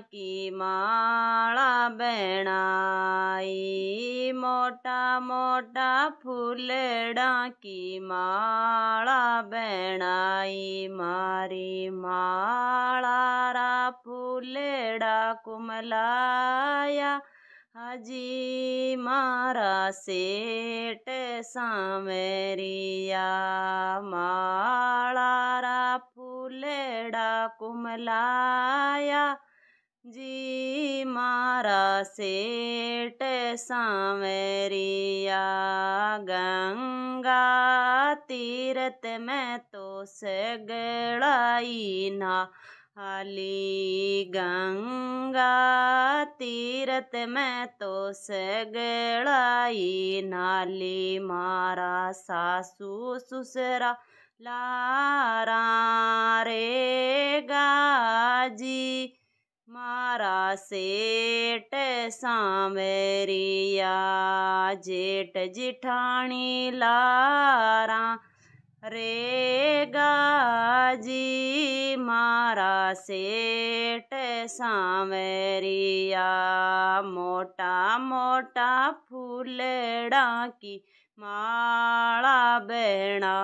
की माला बनाई मोटा मोटा फूलड़ा की माला बनाई मारी माला रा फूलड़ा कुमलाया हजी मारा सेट सामरिया माला रा फूलड़ा कुमलाया जी मारा सेठ सावरिया गंगा तीरथ में तो सगड़ाई ना हाली गंगा तीरथ में तो सगड़ाई नाली मारा सासू सुसरा लारा रे गाजी सेठ सामरिया जेठ जिठाणी लारा रे गाजी मारा सेठ सामरिया मोटा मोटा फूलड़ा की माला बेणा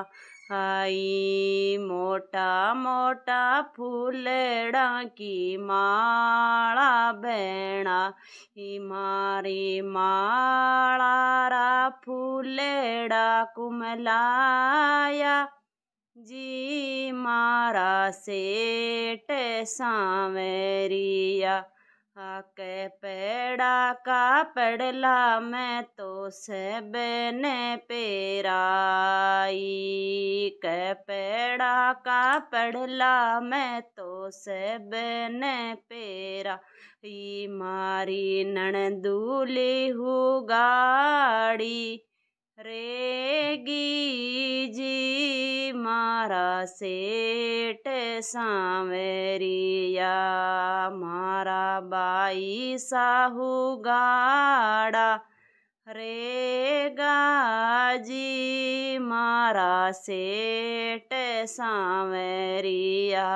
आई मोटा मोटा फूलड़ा की माँ બેણા એ મારી માળારા ફૂલેડા કુમલાયા જી મારા શેઠ સાંવેરિયા हाके पेड़ा का पड़ला मैं तो सब बेने पेराई के पेड़ा का पड़ला मैं तो सब बेने पेरा ही मारी नणदूली हु रेगी जी माँ मारा सेठ सावेरिया मारा बाई साहू गाड़ा रे गाजी मारा सेठ सांवरिया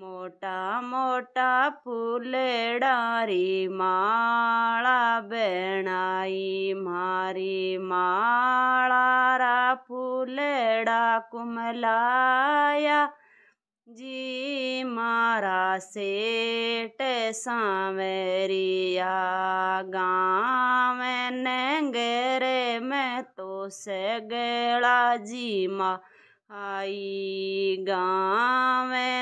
मोटा मोटा फूले डारी माला बनाई मारी मारा फूले डा कुमलाया जी मारा सेठ सावेरिया गाँव नंगेरे में तो से गेड़ा जी माँ आई गाँ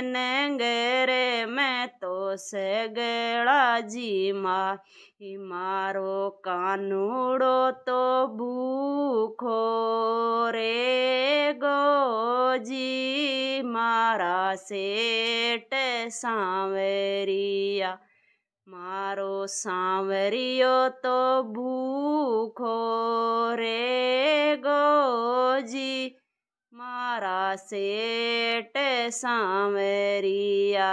नेंगेरे में तो सगड़ा जी मा मारो कानूड़ो तो भूखो रे गो जी मारा सेट सांवरिया मारो सांवरियो तो भूखो रे गो जी मारा सेठ सावरिया